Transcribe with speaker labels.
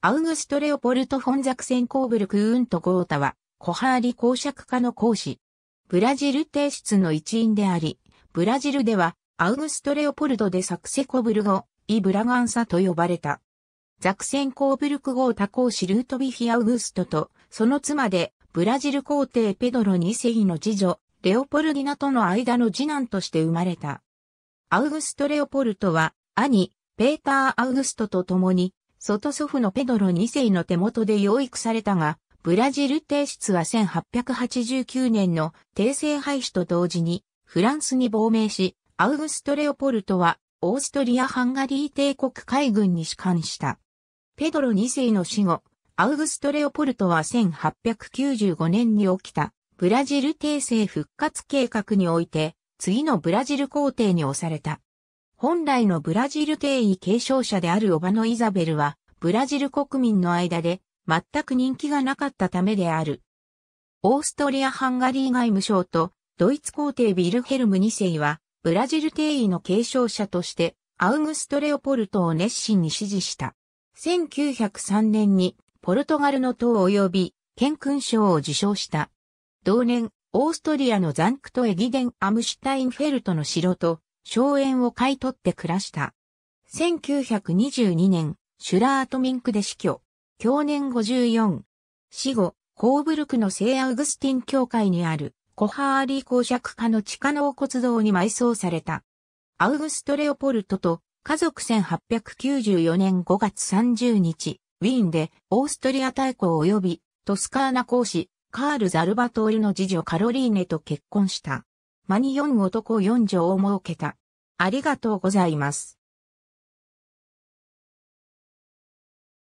Speaker 1: アウグスト・レオポルト・フォンザクセン・コーブルク・ウーント・ゴータは、
Speaker 2: コハーリ公爵家の公師。ブラジル帝室の一員であり、ブラジルでは、アウグスト・レオポルド・でサクセコブルゴ、イ・ブラガンサと呼ばれた。ザクセン・コーブルク・ゴータ公使ルートビヒ・アウグストと、その妻で、ブラジル皇帝ペドロ2世の次女、レオポルディナとの間の次男として生まれた。アウグスト・レオポルトは、兄、ペーター・アウグストと共に、外祖父のペドロ2世の手元で養育されたが、ブラジル帝室は1889年の帝政廃止と同時にフランスに亡命し、アウグスト・レオポルトはオーストリア・ハンガリー帝国海軍に士官した。ペドロ2世の死後、アウグスト・レオポルトは1895年に起きたブラジル帝政復活計画において次のブラジル皇帝に押された。本来のブラジル定位継承者であるオバノ・イザベルは、ブラジル国民の間で全く人気がなかったためである。オーストリア・ハンガリー外務省とドイツ皇帝ビルヘルム2世は、ブラジル定位の継承者として、アウグスト・レオポルトを熱心に支持した。1903年に、ポルトガルの党及び、県勲章を受賞した。同年、オーストリアのザンクト・エギデン・アムシュタインフェルトの城と、荘園を買い取って暮らした。1922年、シュラートミンクで死去。去年54。死後、コーブルクの聖アウグスティン教会にあるコハーリー公爵家の地下納骨堂に埋葬された。アウグスト・レオポルトと家族1894年5月30日、ウィーンでオーストリア大公及びトスカーナ公使カール・ザルバトールの次女カロリーネと結婚した。間に4男4女
Speaker 1: を設けた。ありがとうございます。